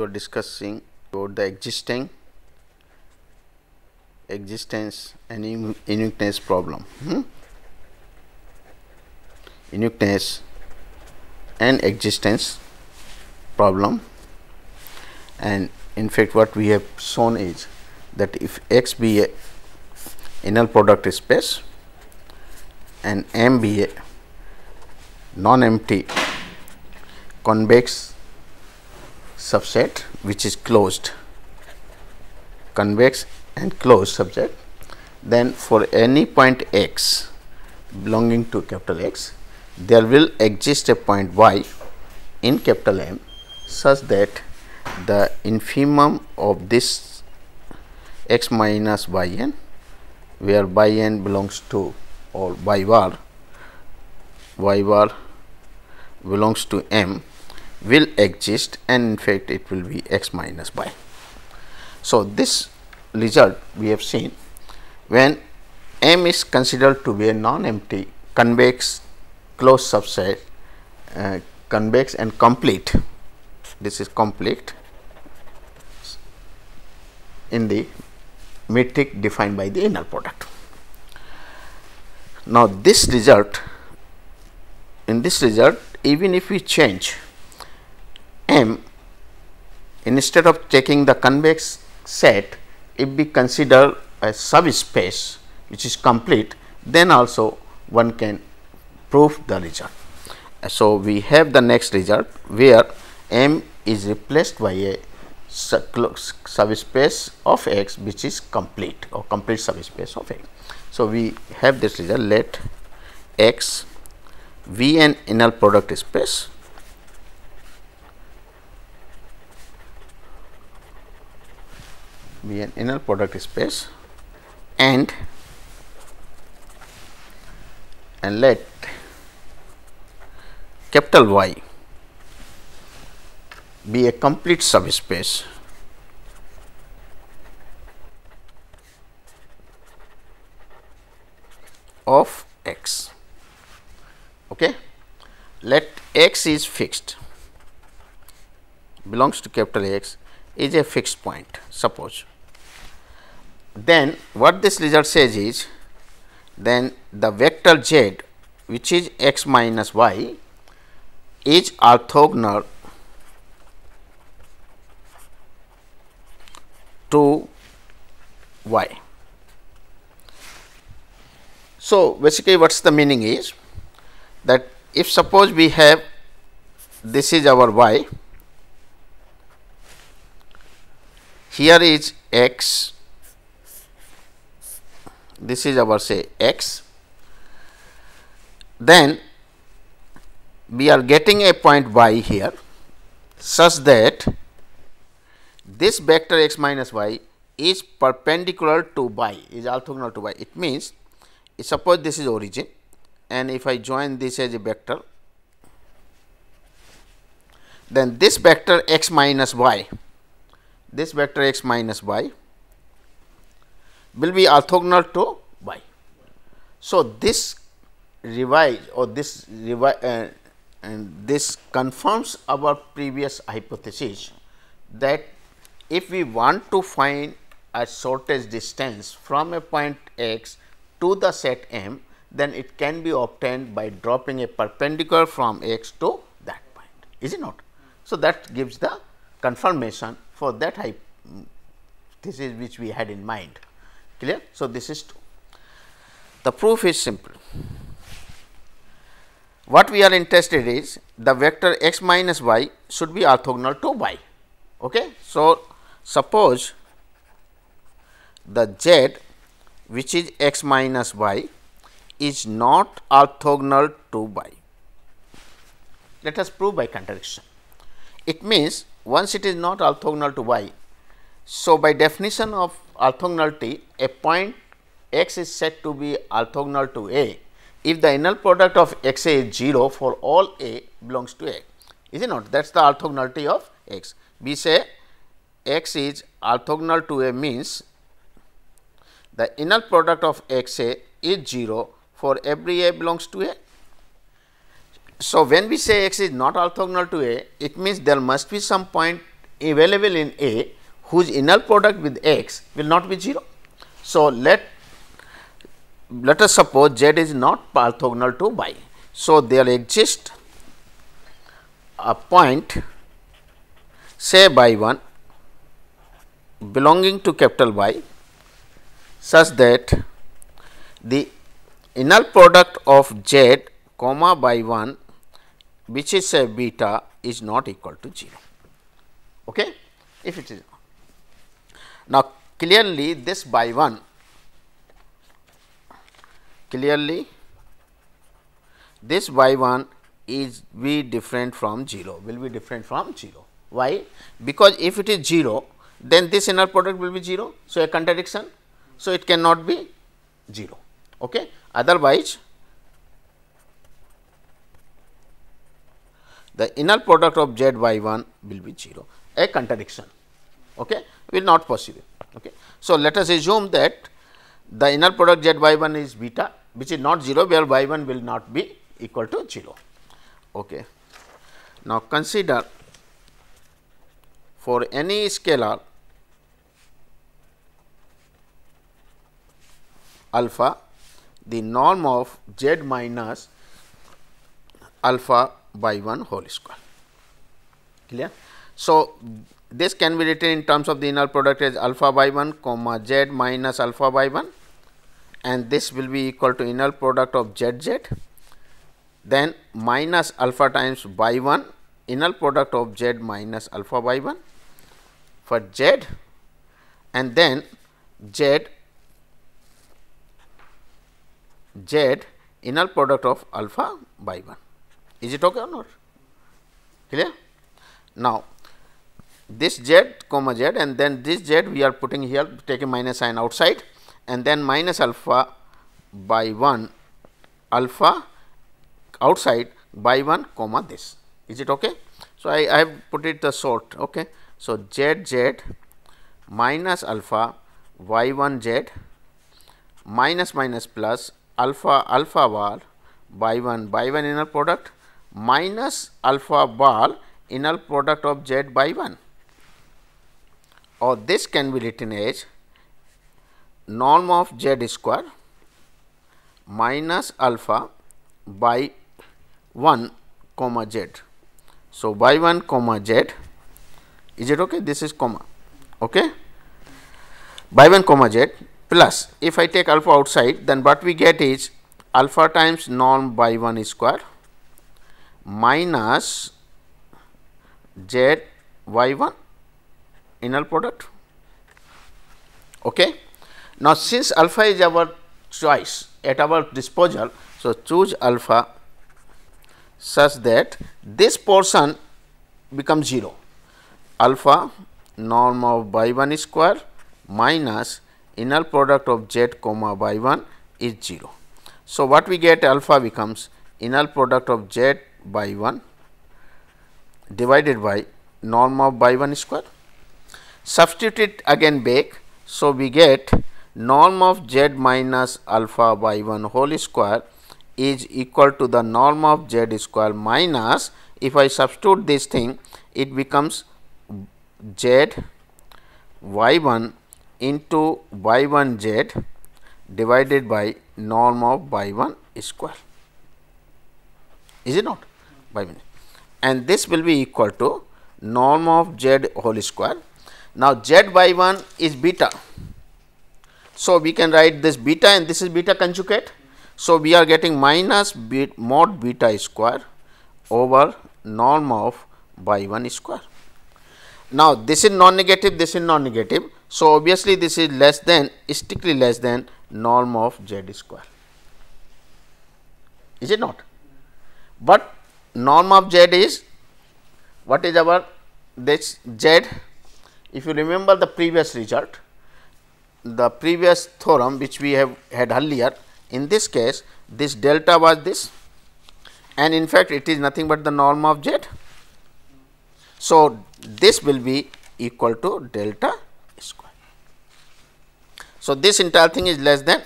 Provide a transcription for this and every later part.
you are discussing about the existing existence and uniqueness problem hmm? uniqueness and existence problem and in fact what we have shown is that if x be a inner product space and m be a non-empty convex subset which is closed convex and closed subset then for any point x belonging to capital X there will exist a point y in capital M such that the infimum of this x minus yn where yn belongs to or y bar y bar belongs to M will exist and in fact it will be x minus y. So, this result we have seen when M is considered to be a non-empty convex closed subset uh, convex and complete this is complete in the metric defined by the inner product. Now, this result in this result even if we change M instead of taking the convex set if we consider a subspace which is complete then also one can prove the result. So, we have the next result where M is replaced by a subspace of X which is complete or complete subspace of X. So, we have this result let X V an inner product space be an inner product space and and let capital Y be a complete subspace of x okay let x is fixed belongs to capital X is a fixed point suppose then what this result says is then the vector z which is x minus y is orthogonal to y. So, basically what's the meaning is that if suppose we have this is our y, here is x this is our say x then we are getting a point y here such that this vector x minus y is perpendicular to y is orthogonal to y it means suppose this is origin and if I join this as a vector then this vector x minus y this vector x minus y will be orthogonal to y. So, this revise or this revise uh, and this confirms our previous hypothesis that if we want to find a shortest distance from a point x to the set m then it can be obtained by dropping a perpendicular from x to that point is it not so that gives the confirmation for that hypothesis mm, which we had in mind clear. So, this is 2. The proof is simple. What we are interested is the vector x minus y should be orthogonal to y. Okay? So, suppose the z which is x minus y is not orthogonal to y. Let us prove by contradiction. It means once it is not orthogonal to y, so by definition of orthogonality a point x is said to be orthogonal to A if the inner product of x a is 0 for all A belongs to A is it not that is the orthogonality of x. We say x is orthogonal to A means the inner product of x a is 0 for every A belongs to A. So, when we say x is not orthogonal to A it means there must be some point available in A whose inner product with x will not be 0. So, let let us suppose z is not orthogonal to y. So, there exist a point say by 1 belonging to capital Y such that the inner product of z comma by 1 which is say beta is not equal to 0. Okay? If it is now, clearly this by 1 clearly this by 1 is be different from 0 will be different from 0 why because if it is 0 then this inner product will be 0 so a contradiction so it cannot be 0 okay otherwise the inner product of z by 1 will be 0 a contradiction okay, will not possible. Okay. So, let us assume that the inner product z y 1 is beta which is not 0 where y 1 will not be equal to 0. Okay. Now, consider for any scalar alpha the norm of z minus alpha by 1 whole square clear. So, this can be written in terms of the inner product as alpha by 1 comma z minus alpha by 1 and this will be equal to inner product of zz then minus alpha times by 1 inner product of z minus alpha by 1 for z and then z z inner product of alpha by 1 is it okay or not clear now this z comma z and then this z we are putting here taking minus sign outside and then minus alpha by 1 alpha outside by 1 comma this is it okay so i i have put it the sort okay so z z minus alpha y1 z minus minus plus alpha alpha bar by 1 by 1 inner product minus alpha bar inner product of z by 1 or this can be written as norm of z square minus alpha by 1 comma z. So, by 1 comma z is it okay this is comma okay by 1 comma z plus if I take alpha outside then what we get is alpha times norm by 1 square minus z y 1 inner product. Okay. Now, since alpha is our choice at our disposal, so choose alpha such that this portion becomes 0 alpha norm of by 1 square minus inner product of z comma by 1 is 0. So, what we get alpha becomes inner product of z by 1 divided by norm of by 1 square Substitute again back. So, we get norm of z minus alpha by 1 whole square is equal to the norm of z square minus if I substitute this thing it becomes z y1 into y1 z divided by norm of y1 square is it not by and this will be equal to norm of z whole square now, Z by 1 is beta. So, we can write this beta and this is beta conjugate. So, we are getting minus mod beta square over norm of by 1 square. Now, this is non-negative, this is non-negative. So, obviously, this is less than strictly less than norm of z square. Is it not? But norm of z is what is our this z if you remember the previous result, the previous theorem which we have had earlier, in this case this delta was this and in fact it is nothing but the norm of z. So, this will be equal to delta square. So, this entire thing is less than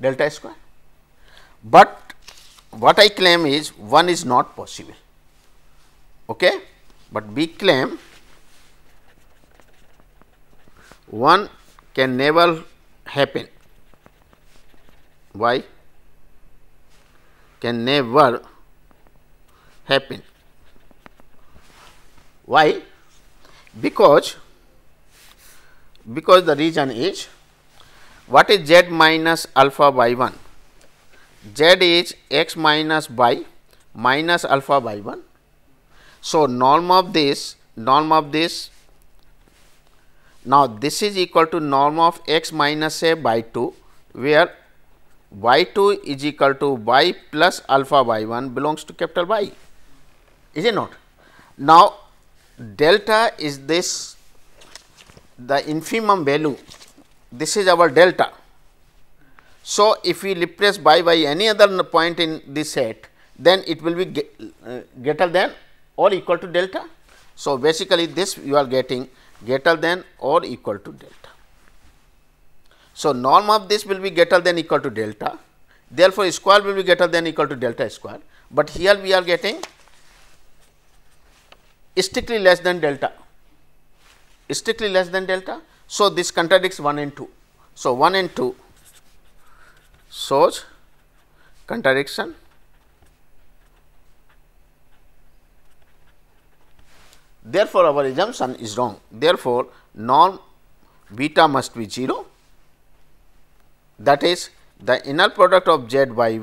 delta square, but what I claim is one is not possible, okay? but we claim one can never happen. Why? Can never happen. Why? Because because the reason is what is z minus alpha by 1? z is x minus by minus alpha by 1. So, norm of this norm of this now, this is equal to norm of x minus a by 2, where y 2 is equal to y plus alpha by 1 belongs to capital Y, is it not? Now, delta is this the infimum value, this is our delta. So, if we replace y by any other point in this set, then it will be uh, greater than or equal to delta. So, basically this you are getting greater than or equal to delta. So, norm of this will be greater than equal to delta therefore, square will be greater than equal to delta square, but here we are getting strictly less than delta strictly less than delta. So, this contradicts 1 and 2. So, 1 and 2 shows contradiction Therefore, our assumption is wrong. Therefore, norm beta must be 0 that is the inner product of z y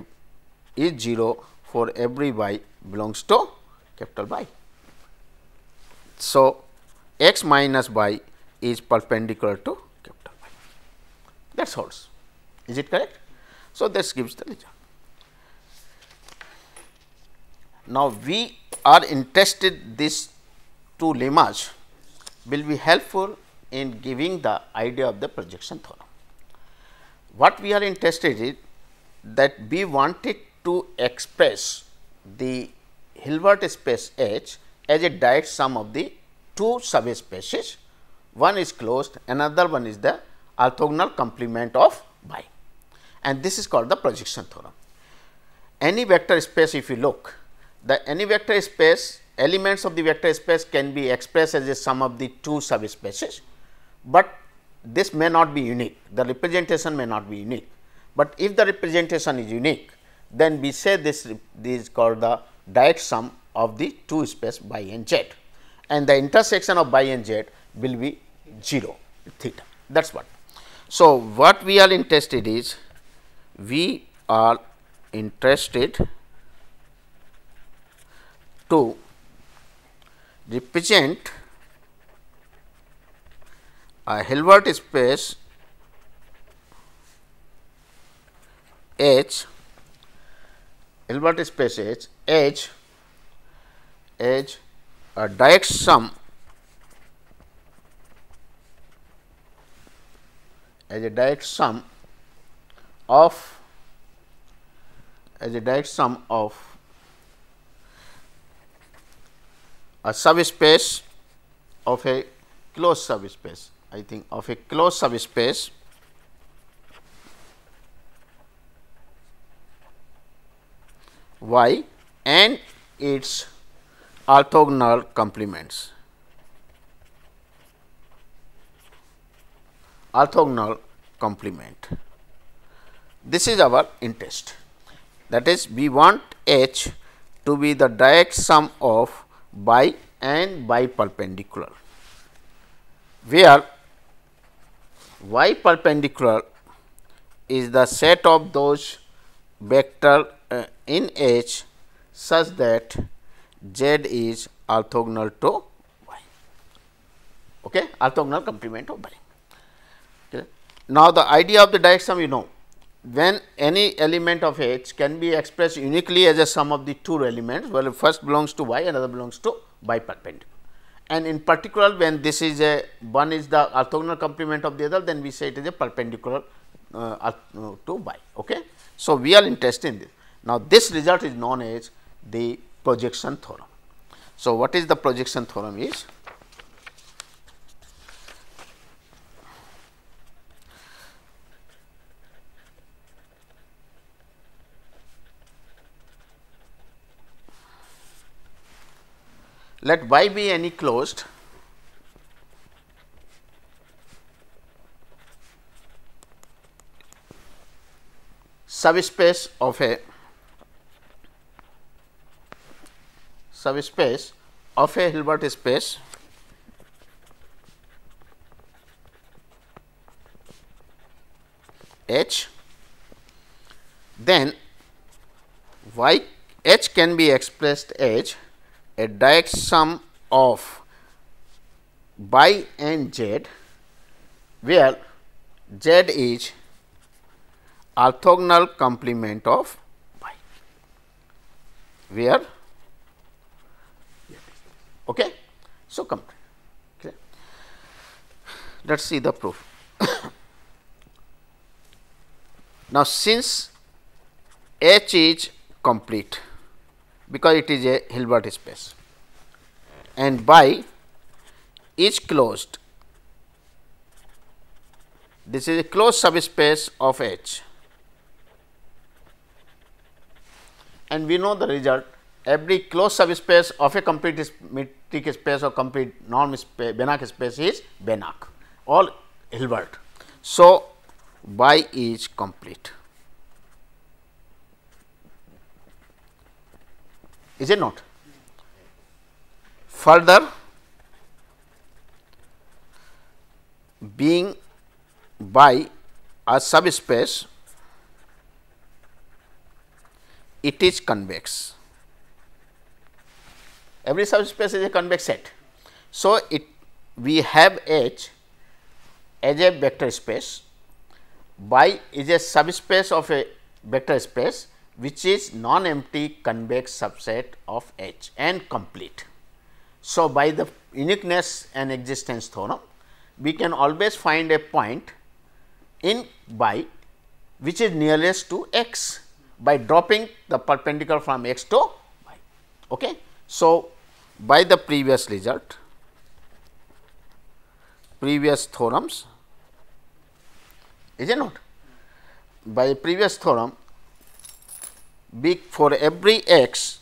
is 0 for every y belongs to capital Y. So, x minus y is perpendicular to capital Y that holds is it correct. So, this gives the result. Now, we are interested this two lemmas will be helpful in giving the idea of the projection theorem. What we are interested in that we wanted to express the Hilbert space H as a direct sum of the two subspaces, one is closed, another one is the orthogonal complement of Y and this is called the projection theorem. Any vector space if you look, the any vector space elements of the vector space can be expressed as a sum of the two subspaces, but this may not be unique, the representation may not be unique. But if the representation is unique, then we say this, this is called the direct sum of the two space by N J, and the intersection of by N J will be 0 theta that is what. So, what we are interested is we are interested to represent a Hilbert space H Hilbert space H H H a direct sum as a direct sum of as a direct sum of a subspace of a closed subspace. I think of a closed subspace y and its orthogonal complements. orthogonal complement. This is our interest that is we want H to be the direct sum of by and by perpendicular, where y perpendicular is the set of those vector uh, in H such that Z is orthogonal to y, okay, orthogonal complement of y. Okay. Now, the idea of the diagram you know when any element of h can be expressed uniquely as a sum of the two elements, well first belongs to y another belongs to y perpendicular. And in particular when this is a one is the orthogonal complement of the other then we say it is a perpendicular uh, uh, to y. Okay? So, we are interested in this. Now, this result is known as the projection theorem. So, what is the projection theorem is? let y be any closed subspace of a subspace of a Hilbert space H then y H can be expressed as a direct sum of y and z where z is orthogonal complement of y where okay so come okay. let's see the proof now since h is complete because it is a Hilbert space and by is closed this is a closed subspace of H and we know the result every closed subspace of a complete metric space or complete norm space Banach space is Banach or Hilbert. So, by is complete. is it not? Further, being by a subspace, it is convex. Every subspace is a convex set. So, it we have H as a vector space, by is a subspace of a vector space which is non-empty convex subset of H and complete. So, by the uniqueness and existence theorem, we can always find a point in by which is nearest to x by dropping the perpendicular from x to y. Okay. So, by the previous result, previous theorems is it not? By previous theorem, big for every x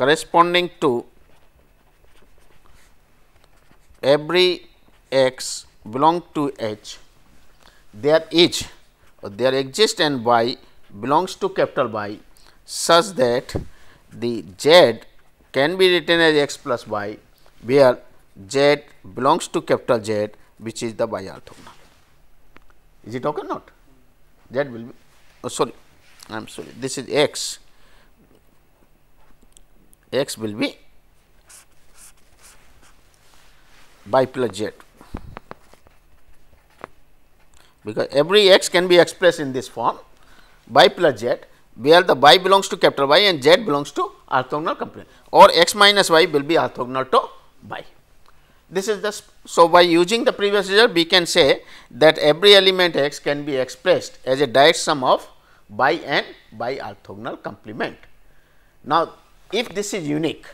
corresponding to every x belong to H there is or there exists and y belongs to capital Y such that the Z can be written as x plus y where Z belongs to capital Z which is the y orthogonal. Is it okay or not? Z will be oh, sorry I'm sorry this is x x will be bipolar jet because every x can be expressed in this form bipolar jet where the y belongs to capital Y and z belongs to orthogonal component or x minus y will be orthogonal to y. This is the so by using the previous result we can say that every element x can be expressed as a direct sum of by an orthogonal complement. Now, if this is unique,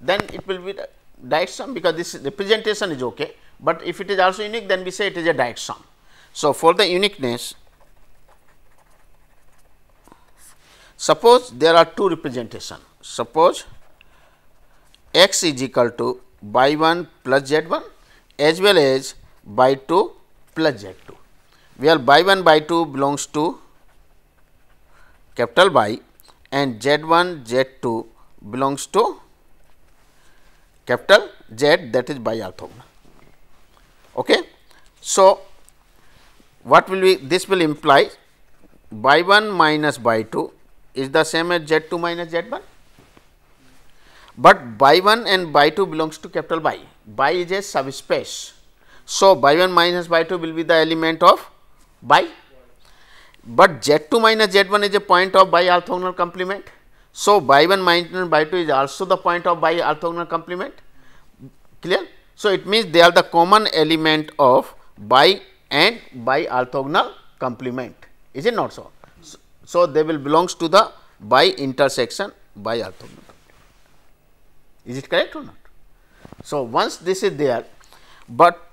then it will be diaxon because this representation is okay, but if it is also unique, then we say it is a diaxon. So, for the uniqueness, suppose there are two representation, suppose x is equal to by 1 plus z 1 as well as by 2 plus z 2, where by 1 by 2 belongs to capital Y and Z1, Z2 belongs to capital Z that is biorthogonal. Okay. So, what will be this will imply y 1 minus y 2 is the same as z 2 minus z 1, but y 1 and y 2 belongs to capital Y, Y is a subspace. So, y 1 minus y 2 will be the element of Y but Z2 minus Z1 is a point of bi-orthogonal complement. So, y1 minus y2 is also the point of bi-orthogonal complement. Clear? So, it means they are the common element of bi and bi-orthogonal complement. Is it not so? so? So, they will belongs to the bi-intersection bi-orthogonal. Is it correct or not? So, once this is there, but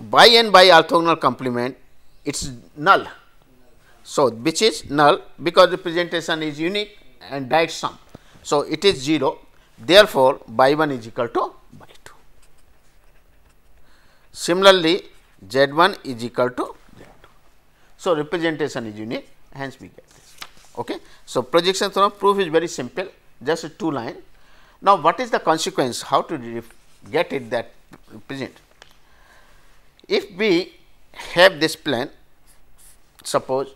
bi and bi-orthogonal complement, it is null so, which is null because representation is unique and direct sum. So, it is 0 therefore, by 1 is equal to by 2. Similarly, z 1 is equal to z 2. So, representation is unique hence we get this. Okay. So, projection theorem proof is very simple just two line. Now, what is the consequence how to get it that represent? If we have this plan suppose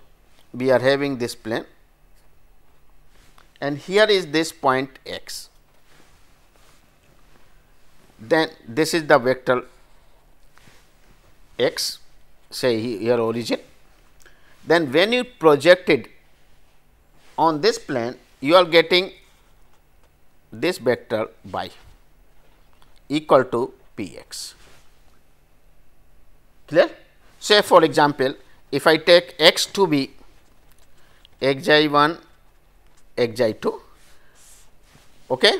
we are having this plane and here is this point x. Then this is the vector x say here origin. Then when you project it on this plane you are getting this vector y equal to p x. Clear? Say for example, if I take x to be xi 1 xi 2 okay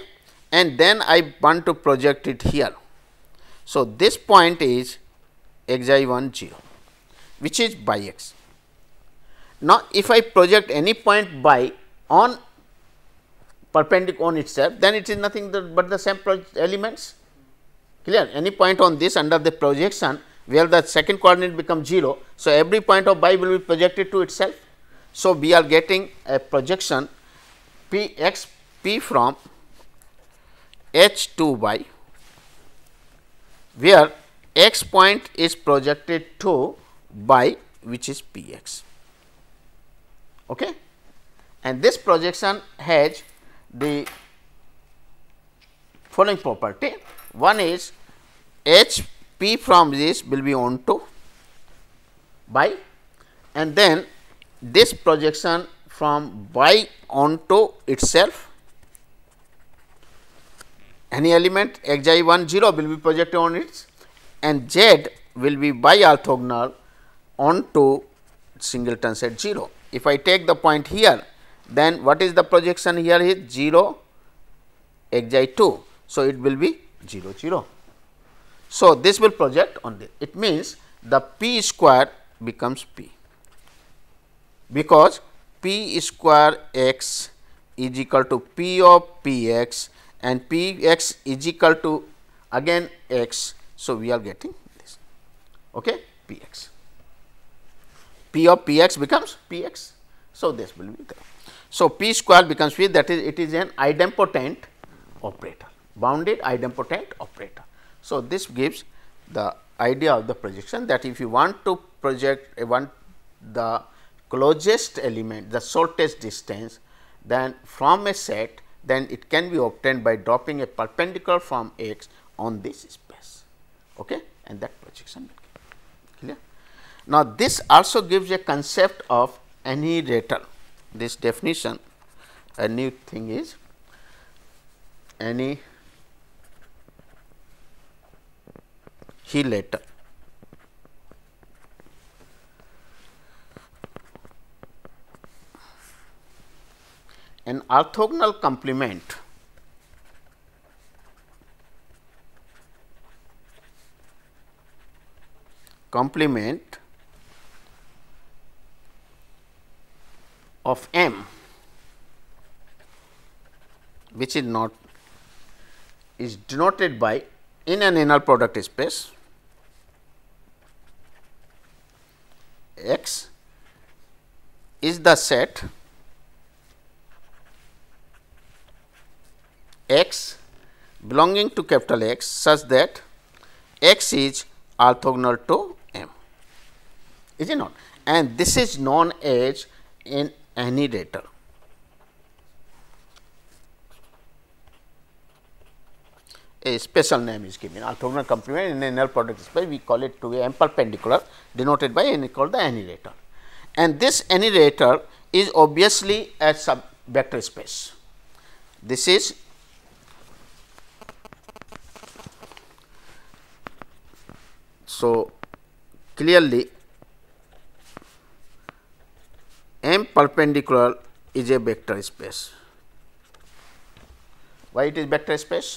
and then I want to project it here. So, this point is xi 1 0 which is by x. Now, if I project any point by on perpendicular on itself then it is nothing but the same elements clear any point on this under the projection where the second coordinate becomes 0. So, every point of by will be projected to itself so, we are getting a projection P x P from H 2 y where x point is projected to y which is P x. Okay? And this projection has the following property. One is H P from this will be onto by and then this projection from y onto itself any element x i 1 0 will be projected on its and z will be biorthogonal onto singleton set 0. If I take the point here then what is the projection here is 0 x i 2. So, it will be 0 0. So, this will project on this it means the p square becomes p because p square x is equal to p of px and px is equal to again x. So, we are getting this okay, px. p of px becomes px. So, this will be there. So, p square becomes p that is it is an idempotent operator bounded idempotent operator. So, this gives the idea of the projection that if you want to project want the closest element, the shortest distance, then from a set, then it can be obtained by dropping a perpendicular from x on this space, okay? and that projection will clear. Now, this also gives a concept of annihilator. This definition, a new thing is annihilator. an orthogonal complement complement of m which is not is denoted by in an inner product space x is the set x belonging to capital X such that x is orthogonal to m is it not and this is known as an annihilator. A special name is given orthogonal complement in a null product space we call it to be m perpendicular denoted by n equal the annihilator and this annihilator is obviously a sub vector space. This is So, clearly M perpendicular is a vector space. Why it is vector space?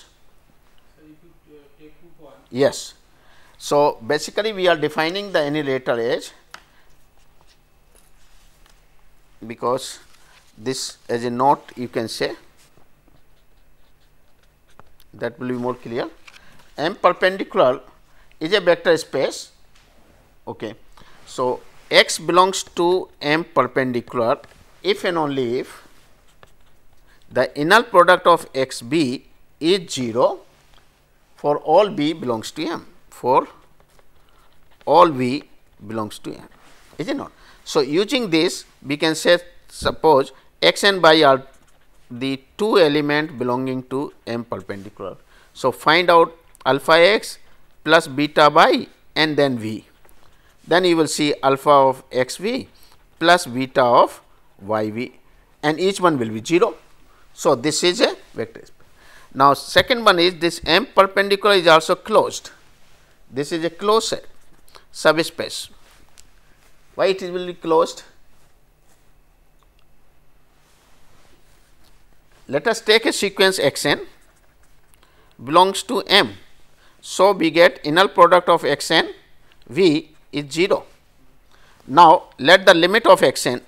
Uh, yes. So, basically we are defining the annihilator edge because this as a knot you can say that will be more clear. M perpendicular is a vector space. Okay. So, x belongs to m perpendicular if and only if the inner product of x b is 0 for all b belongs to m for all b belongs to m is it not. So, using this we can say suppose x and y are the two element belonging to m perpendicular. So, find out alpha x plus beta by and then v. Then you will see alpha of xv plus beta of yv and each one will be 0. So, this is a vector space. Now, second one is this M perpendicular is also closed. This is a closed set, subspace. Why it will be closed? Let us take a sequence xn belongs to M so, we get inner product of x n v is 0. Now, let the limit of x n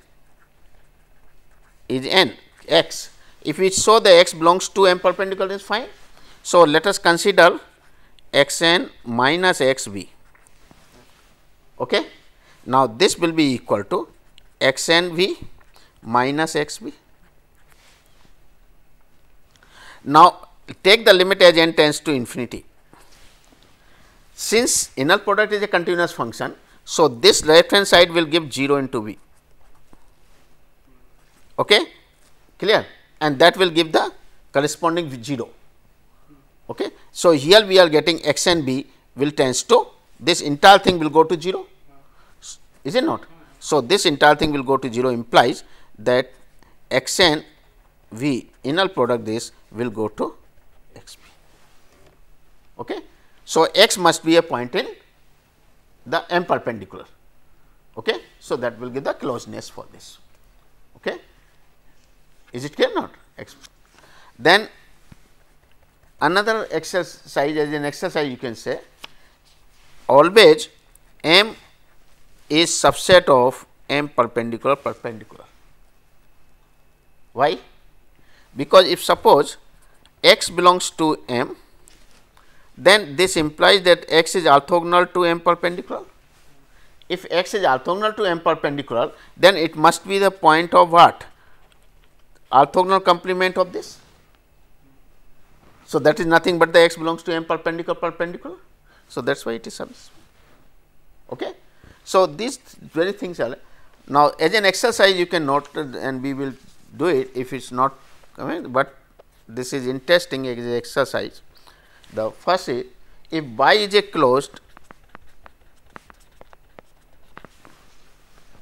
is n x. If we show the x belongs to m perpendicular is fine. So, let us consider x n minus x v. Okay? Now, this will be equal to x n v minus x v. Now, take the limit as n tends to infinity. Since inner product is a continuous function, so this left hand side will give 0 into V. Okay? Clear? And that will give the corresponding 0. Okay? So, here we are getting x and b will tends to this entire thing will go to 0, is it not? So, this entire thing will go to 0 implies that x n v inner product this will go to x b. Okay? So, x must be a point in the m perpendicular. Okay? So, that will give the closeness for this. Okay? Is it clear not? X. Then another exercise as an exercise you can say always m is subset of m perpendicular perpendicular. Why? Because if suppose x belongs to m then this implies that x is orthogonal to m perpendicular. If x is orthogonal to m perpendicular, then it must be the point of what? Orthogonal complement of this. So, that is nothing but the x belongs to m perpendicular perpendicular. So, that is why it is serviceable. Okay? So, these very things are now as an exercise you can note and we will do it if it is not coming, but this is interesting exercise. The first is if Y is a closed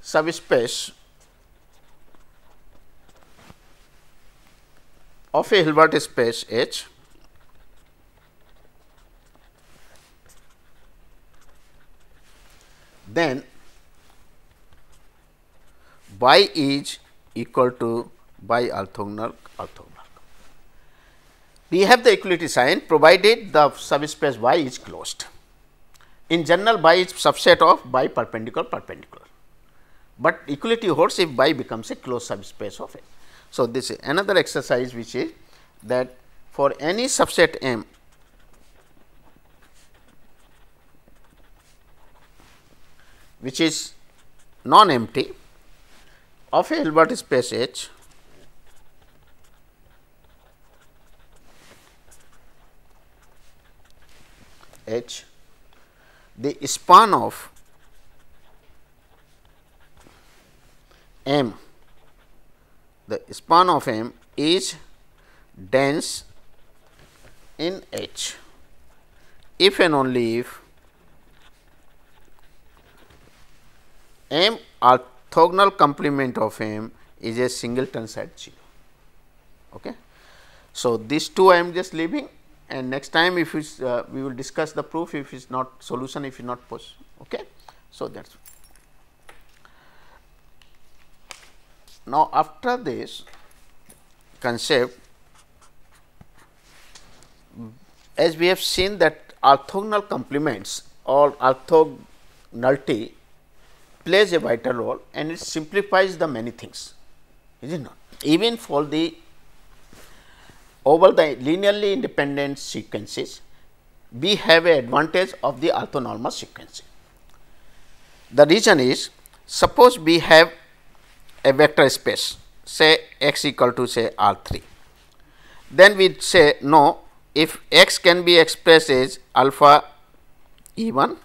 subspace of a Hilbert space H, then y is equal to by orthogonal orthogonal we have the equality sign provided the subspace Y is closed. In general, Y is subset of by perpendicular perpendicular, but equality holds if Y becomes a closed subspace of A. So, this is another exercise which is that for any subset M which is non empty of a Hilbert space H H, the span of M, the span of M is dense in H if and only if M orthogonal complement of M is a singleton set 0. Okay. So, these two I am just leaving and next time if it's uh, we will discuss the proof if it's not solution if it's not post okay so that's now after this concept as we have seen that orthogonal complements or orthogonality plays a vital role and it simplifies the many things is it not even for the over the linearly independent sequences, we have an advantage of the orthonormal sequence. The reason is, suppose we have a vector space, say x equal to say R 3, then we say no, if x can be expressed as alpha E 1,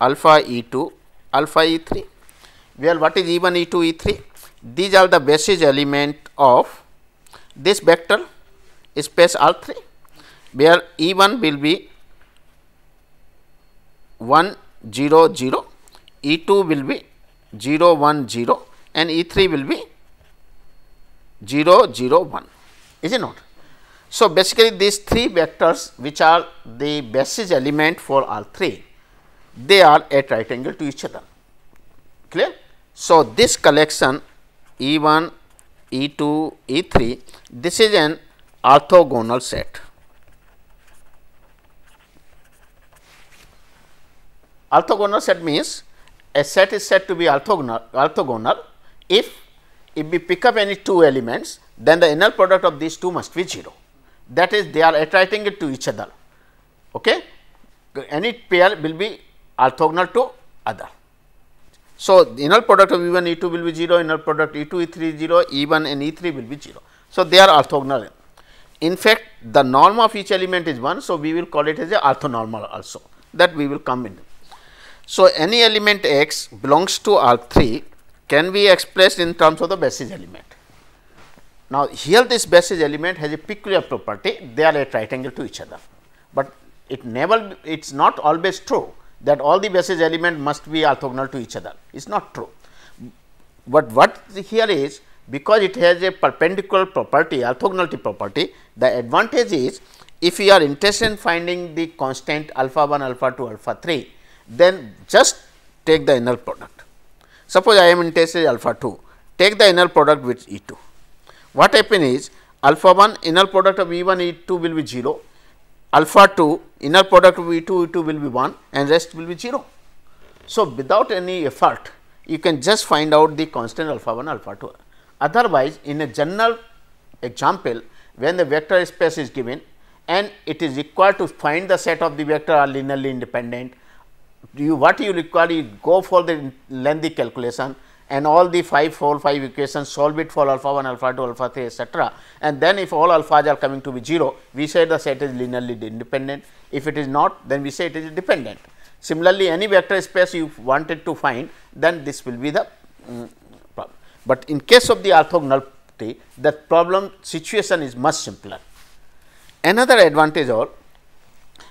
alpha E 2, alpha E 3. Well, what is E 1, E 2, E 3? These are the basis element of this vector space R3 where E1 will be 1 0 0, E2 will be 0 1 0 and E3 will be 0 0 1 is it not. So, basically these three vectors which are the basis element for R3 they are at right angle to each other clear. So, this collection E1, E2, E3 this is an orthogonal set. Orthogonal set means a set is said to be orthogonal, orthogonal if if we pick up any two elements then the inner product of these two must be 0 that is they are attracting it to each other okay any pair will be orthogonal to other so the inner product of e1 e2 will be 0 inner product e2 e3 0 e1 and e3 will be 0 so they are orthogonal in fact the norm of each element is 1. So, we will call it as a orthonormal also that we will come in. So, any element x belongs to R 3 can be expressed in terms of the basis element. Now, here this basis element has a peculiar property they are at right angle to each other, but it never it is not always true that all the basis element must be orthogonal to each other it is not true. But what here is because it has a perpendicular property orthogonality property the advantage is if you are interested in finding the constant alpha 1 alpha 2 alpha 3 then just take the inner product. Suppose I am interested in alpha 2 take the inner product with E 2. What happen is alpha 1 inner product of E 1 E 2 will be 0 alpha 2 inner product of E 2 E 2 will be 1 and rest will be 0. So, without any effort you can just find out the constant alpha 1 alpha 2 Otherwise, in a general example, when the vector space is given and it is required to find the set of the vector are linearly independent, you what you require You go for the lengthy calculation and all the 5 4, 5 equations solve it for alpha 1, alpha 2, alpha 3 etc. And then if all alphas are coming to be 0, we say the set is linearly independent. If it is not, then we say it is dependent. Similarly, any vector space you wanted to find, then this will be the um, but in case of the orthogonality, that problem situation is much simpler. Another advantage or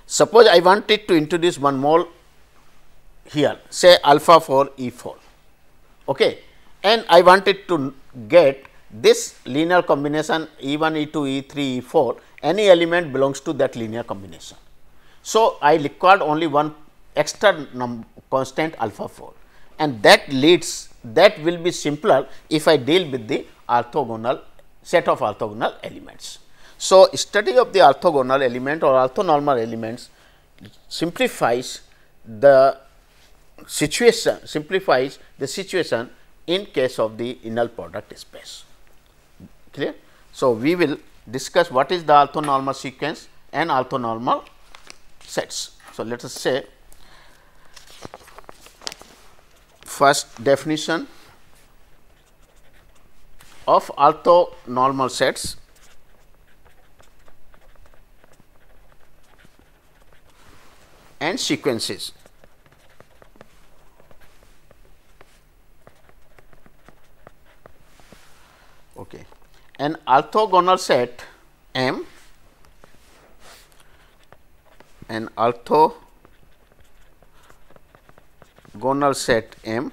suppose I wanted to introduce one mole here, say alpha 4 E 4, okay, and I wanted to get this linear combination E 1, E 2, E 3, E 4, any element belongs to that linear combination. So, I required only one extra constant alpha 4 and that leads that will be simpler if I deal with the orthogonal set of orthogonal elements. So, study of the orthogonal element or orthonormal elements simplifies the situation simplifies the situation in case of the inner product space clear. So, we will discuss what is the orthonormal sequence and orthonormal sets. So, let us say first definition of orthonormal sets and sequences. Okay. An orthogonal set M, an orthogonal gonal set M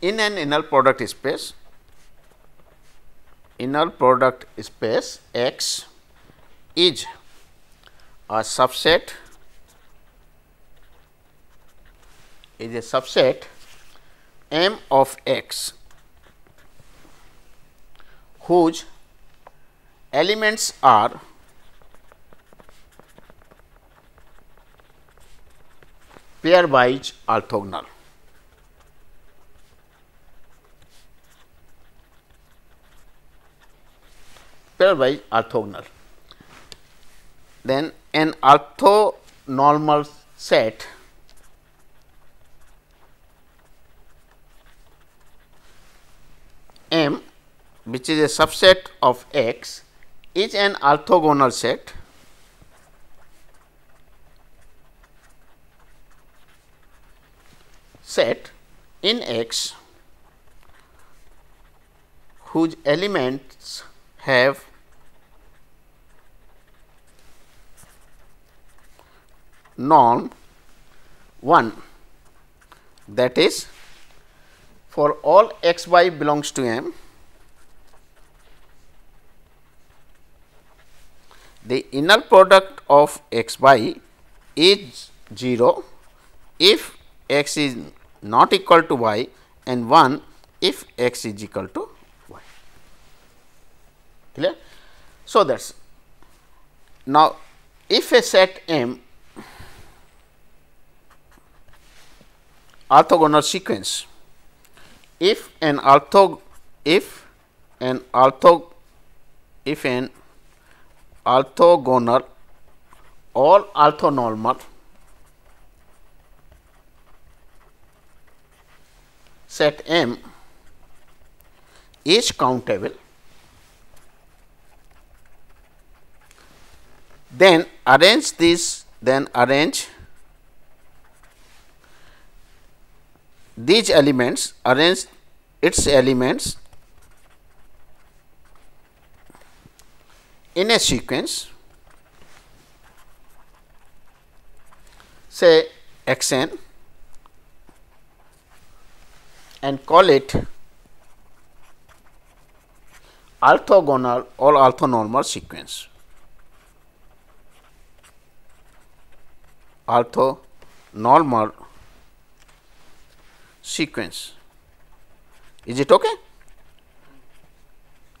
in an inner product space inner product space X is a subset is a subset M of X whose elements are pairwise orthogonal. Pairwise orthogonal. Then an orthonormal set M which is a subset of X is an orthogonal set set in X whose elements have norm 1 that is for all x y belongs to m the inner product of x y is 0 if x is not equal to y and 1 if x is equal to y. Clear? So, that is now if a set M orthogonal sequence if an ortho, if an ortho, if an orthogonal or orthonormal set M is countable, then arrange this, then arrange these elements, arrange its elements in a sequence, say x n and call it orthogonal or orthonormal sequence. Orthonormal sequence. Is it okay?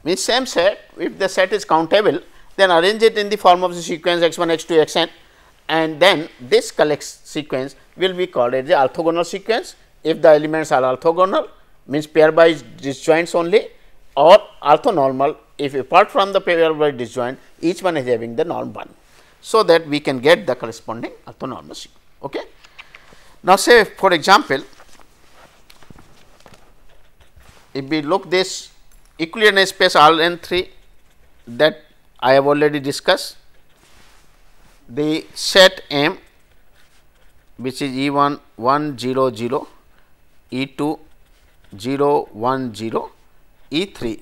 Means same set, if the set is countable, then arrange it in the form of the sequence x 1, x 2, x n and then this collect sequence will be called as the orthogonal sequence if the elements are orthogonal means pair by disjoints only or orthonormal if apart from the pair by disjoint each one is having the norm 1. So, that we can get the corresponding orthonormacy. Okay? Now, say for example, if we look this Euclidean space R n 3 that I have already discussed the set M which is E 1 1 0 0 e two zero one zero e three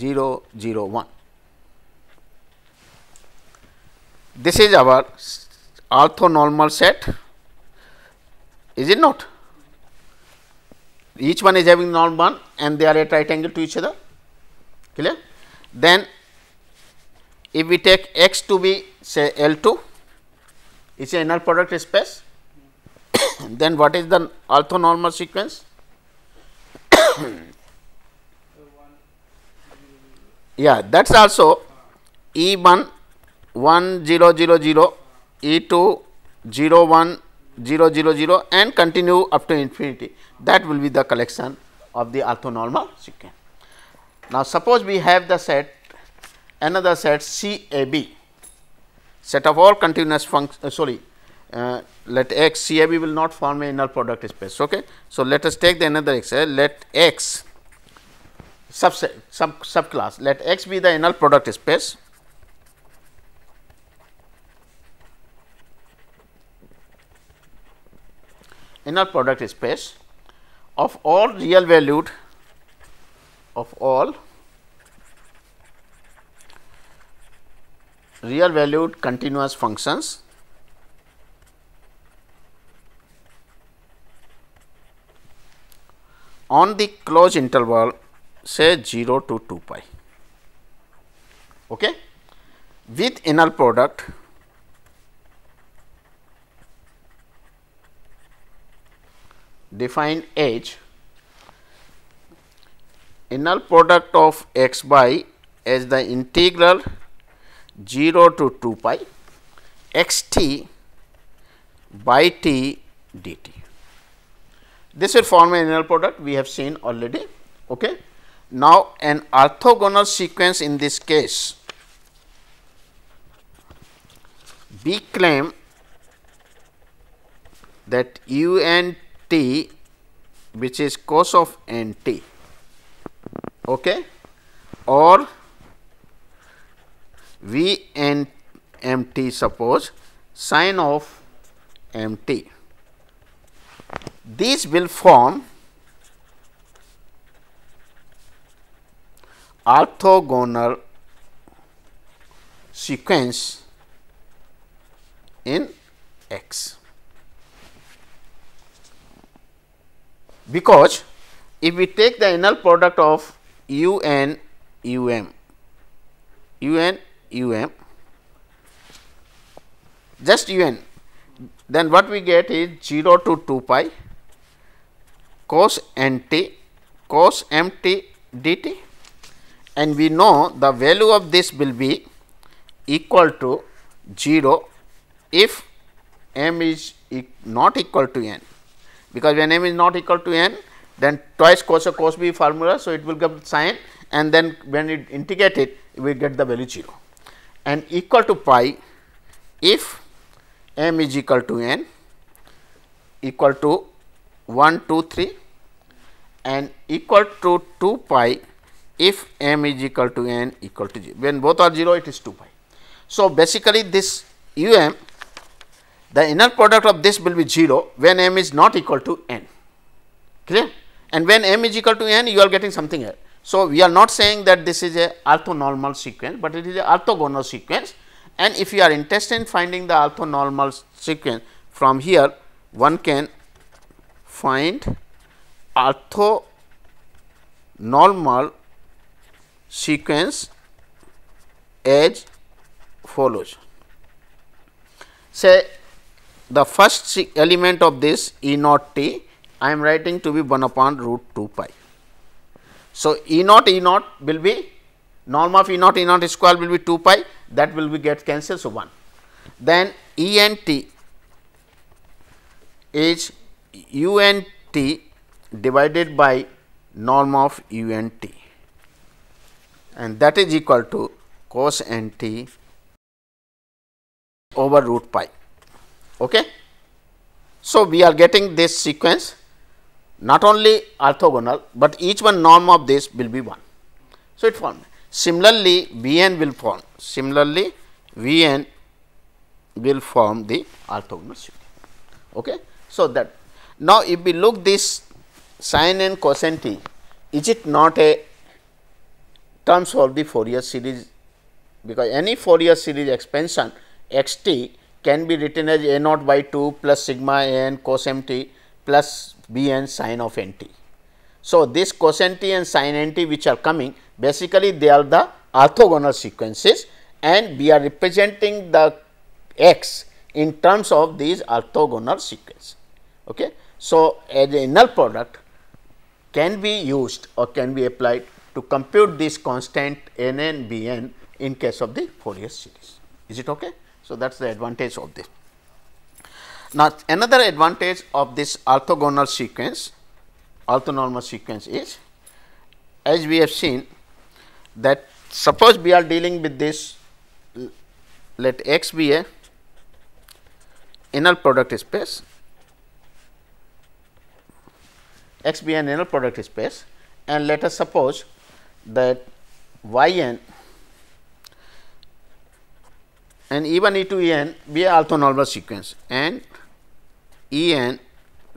zero zero one this is our orthonormal set is it not each one is having norm one and they are at right angle to each other clear then if we take X to be say L two is inner product space then what is the orthonormal sequence? yeah, that's also E1 1 0 0 0, E2 0 1 0 0 0 and continue up to infinity. That will be the collection of the orthonormal sequence. Now, suppose we have the set another set CAB set of all continuous functions uh, sorry uh, let x CIB will not form an inner product space. Okay. So, let us take the another x, let x subset sub subclass, let x be the inner product space. inner product space of all real valued of all real valued continuous functions on the closed interval say 0 to 2 pi. Okay? With inner product defined H inner product of x by as the integral 0 to 2 pi x t by t dt. This will form an inner product we have seen already. Okay. Now, an orthogonal sequence in this case, we claim that u n t which is cos of n t okay, or v n m t suppose sine of m t these will form orthogonal sequence in x because if we take the inner product of u and u m u and u m just u n then what we get is 0 to 2 pi cos n t cos m t dt and we know the value of this will be equal to 0 if m is e not equal to n because when m is not equal to n then twice cos A cos B formula. So, it will get sine and then when it integrate it we get the value 0 and equal to pi if m is equal to n equal to 1, 2, 3 and equal to 2 pi if m is equal to n equal to 0. When both are 0, it is 2 pi. So, basically this u m the inner product of this will be 0 when m is not equal to n clear and when m is equal to n you are getting something here. So, we are not saying that this is a orthonormal sequence, but it is a orthogonal sequence and if you are interested in finding the orthonormal sequence from here, one can find orthonormal sequence as follows. Say the first element of this E naught t I am writing to be 1 upon root 2 pi. So, E naught E naught will be norm of E naught E naught square will be 2 pi that will be get cancelled. So, 1. Then ENT is UNT divided by norm of UNT and that is equal to cos NT over root pi. Okay? So, we are getting this sequence not only orthogonal, but each one norm of this will be 1. So, it formed. Similarly, Vn will form. Similarly, Vn will form the orthogonal Okay. So, that now if we look this sine and cosine t, is it not a terms of the Fourier series? Because any Fourier series expansion x t can be written as a naught by 2 plus sigma a n cos m t plus b n sine of n t. So, this cosine t and sine n t which are coming Basically, they are the orthogonal sequences and we are representing the x in terms of these orthogonal sequence. Okay. So, as a null product can be used or can be applied to compute this constant n n b n in case of the Fourier series. Is it okay? So, that is the advantage of this. Now, another advantage of this orthogonal sequence orthonormal sequence is as we have seen that suppose we are dealing with this let x be a inner product space x be an inner product space and let us suppose that y n and even e to e n be an orthonormal sequence and e n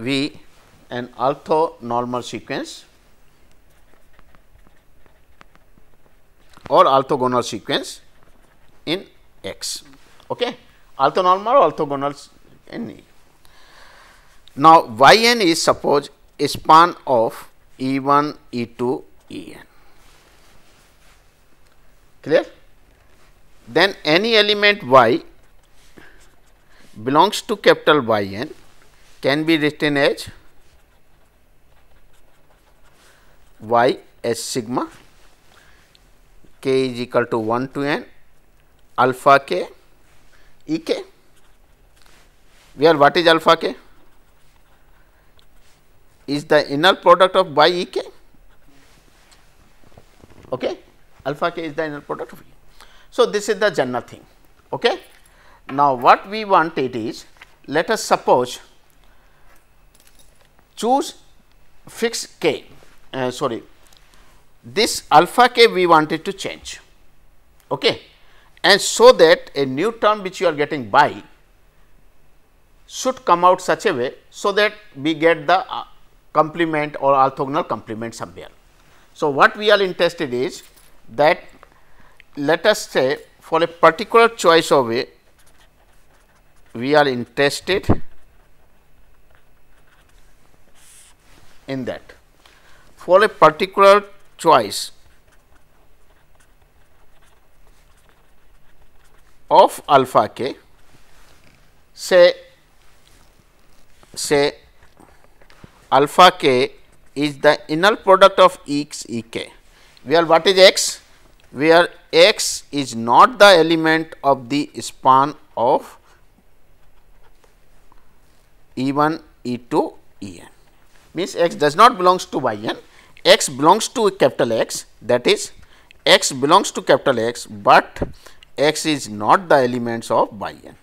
v an orthonormal sequence or orthogonal sequence in X. Okay? Orthonormal or orthogonal in E. Now, Yn is suppose a span of E1, E2, En. Clear? Then any element y belongs to capital Yn can be written as y as sigma k is equal to 1 to n alpha k e k. Where what is alpha k? Is the inner product of y e k. Okay. Alpha k is the inner product of e. So, this is the general thing. Okay. Now, what we want it is let us suppose choose fixed k uh, sorry this alpha k we wanted to change okay and so that a new term which you are getting by should come out such a way so that we get the uh, complement or orthogonal complement somewhere. So, what we are interested is that let us say for a particular choice of a we are interested in that for a particular choice of alpha k say say alpha k is the inner product of x e k where what is x where x is not the element of the span of e 1 e 2 e n means x does not belongs to y n x belongs to capital X that is x belongs to capital X, but x is not the elements of by n.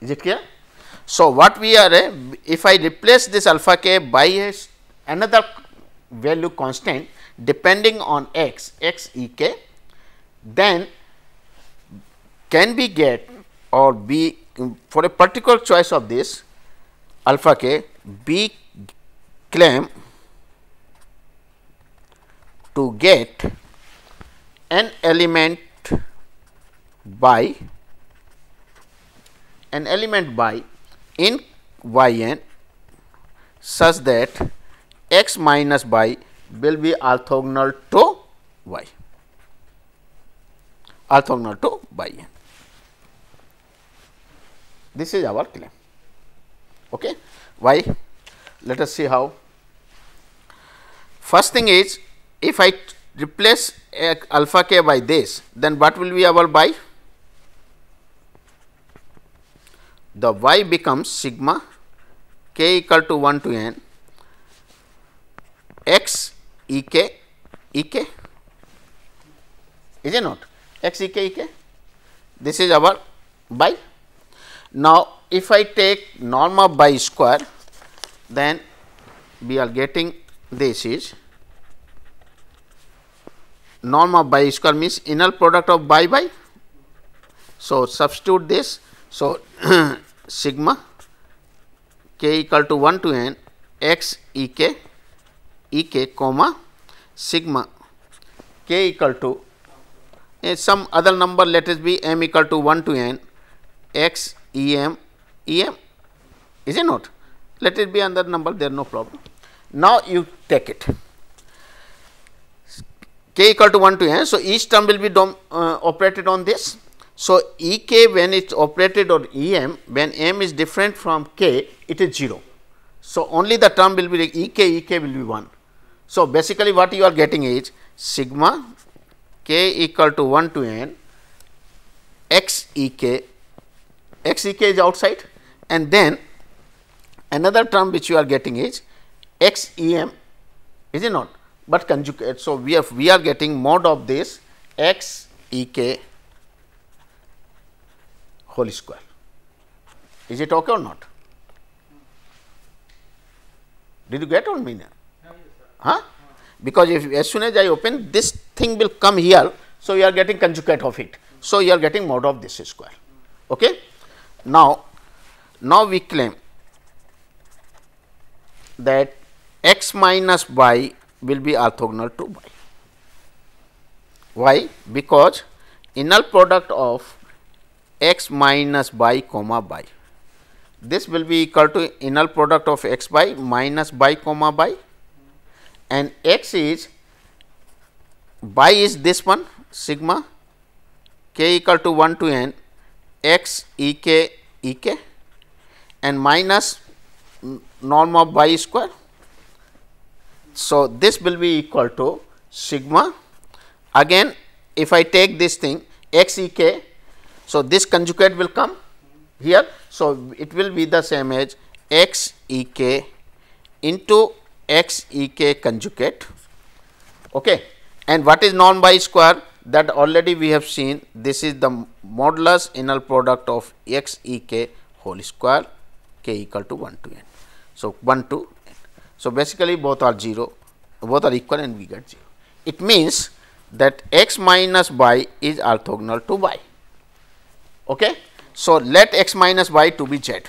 Is it clear? So, what we are if I replace this alpha k by another value constant depending on x, x e k, then can we get or be for a particular choice of this alpha k be claim to get an element by an element by in yn such that x minus y will be orthogonal to y orthogonal to yn this is our claim okay why let us see how First thing is if I replace alpha k by this then what will be our y? The y becomes sigma k equal to 1 to n x e k e k is it not x e k e k this is our by. Now, if I take norm of by square then we are getting this is norm of by square means inner product of by by. So, substitute this. So, sigma k equal to 1 to n x e k e k comma sigma k equal to uh, some other number let us be m equal to 1 to n x e m e m is it not let it be another number there no problem Now, you take it k equal to 1 to n. So, each term will be dom, uh, operated on this. So, E k when it is operated on E m when m is different from k it is 0. So, only the term will be E k E k will be 1. So, basically what you are getting is sigma k equal to 1 to n x E k x E k is outside and then another term which you are getting is x E m is it not, but conjugate. So, we have we are getting mod of this x E k whole square. Is it okay or not? Did you get on me now? Huh? Because if as soon as I open this thing will come here, so you are getting conjugate of it. So, you are getting mod of this square. Okay? Now, now we claim that x minus y will be orthogonal to y. Why? Because inner product of x minus y comma y. This will be equal to inner product of x y minus y comma y and x is y is this one sigma k equal to 1 to n x e k e k and minus norm of y square so, this will be equal to sigma again if I take this thing x e k. So, this conjugate will come here. So, it will be the same as x e k into x e k conjugate. Okay. And what is non by square? That already we have seen this is the modulus inner product of x e k whole square k equal to 1 to n. So, 1 to so, basically both are 0, both are equal and we get 0. It means that x minus y is orthogonal to y. Okay? So, let x minus y to be z,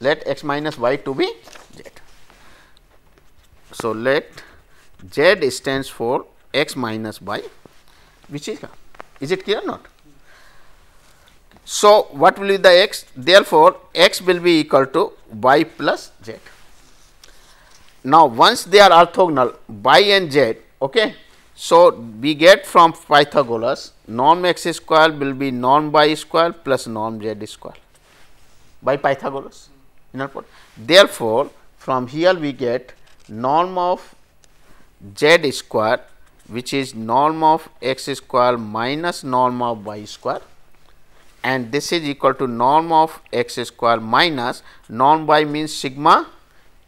let x minus y to be z. So, let z stands for x minus y which is is it clear or not? So, what will be the x? Therefore, x will be equal to y plus z. Now, once they are orthogonal y and z, okay. So, we get from Pythagoras norm x square will be norm y square plus norm z square by Pythagoras. Therefore, from here we get norm of z square which is norm of x square minus norm of y square and this is equal to norm of x square minus norm y means sigma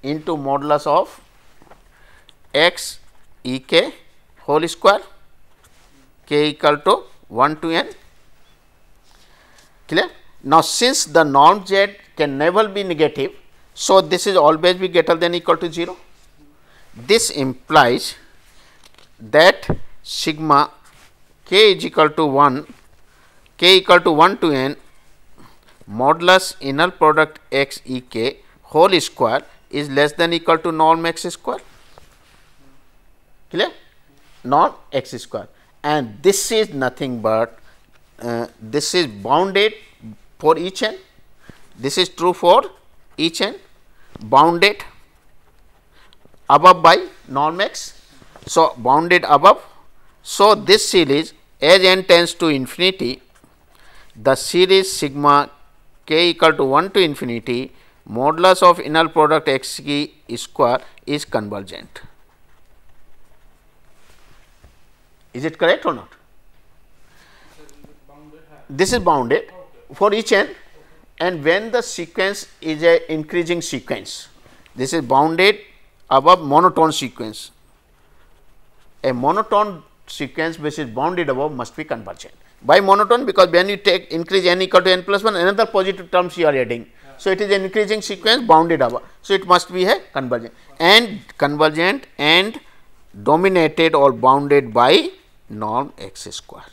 into modulus of x e k whole square k equal to 1 to n clear. Now, since the norm z can never be negative, so this is always be greater than equal to 0. This implies that sigma k is equal to 1, k equal to 1 to n modulus inner product x e k whole square is less than equal to norm x square clear norm x square and this is nothing but uh, this is bounded for each n this is true for each n bounded above by norm x so bounded above so this series as n tends to infinity the series sigma k equal to 1 to infinity modulus of inner product x e square is convergent. Is it correct or not? This is bounded for each n and when the sequence is a increasing sequence, this is bounded above monotone sequence. A monotone sequence which is bounded above must be convergent. By monotone because when you take increase n equal to n plus 1 another positive terms you are adding so, it is an increasing sequence bounded above. So, it must be a convergent and convergent and dominated or bounded by norm x square.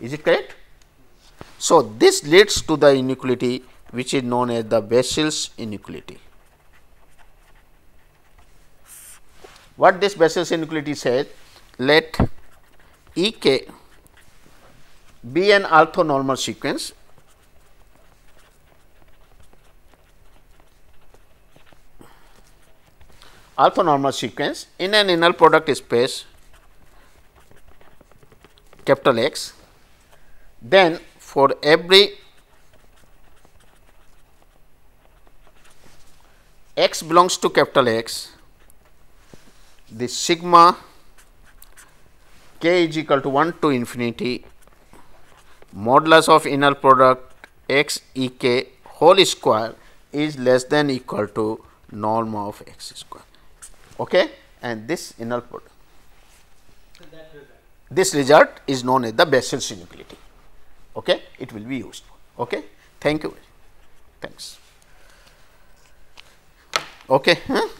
Is it correct? So, this leads to the inequality which is known as the Bessel's inequality. What this Bessel's inequality says? Let E k be an orthonormal sequence alpha normal sequence in an inner product space capital X, then for every x belongs to capital X, the sigma k is equal to 1 to infinity modulus of inner product x e k whole square is less than equal to norm of x square okay and this inner product so this result is known as the Bessel's inequality okay it will be used okay thank you thanks okay hmm?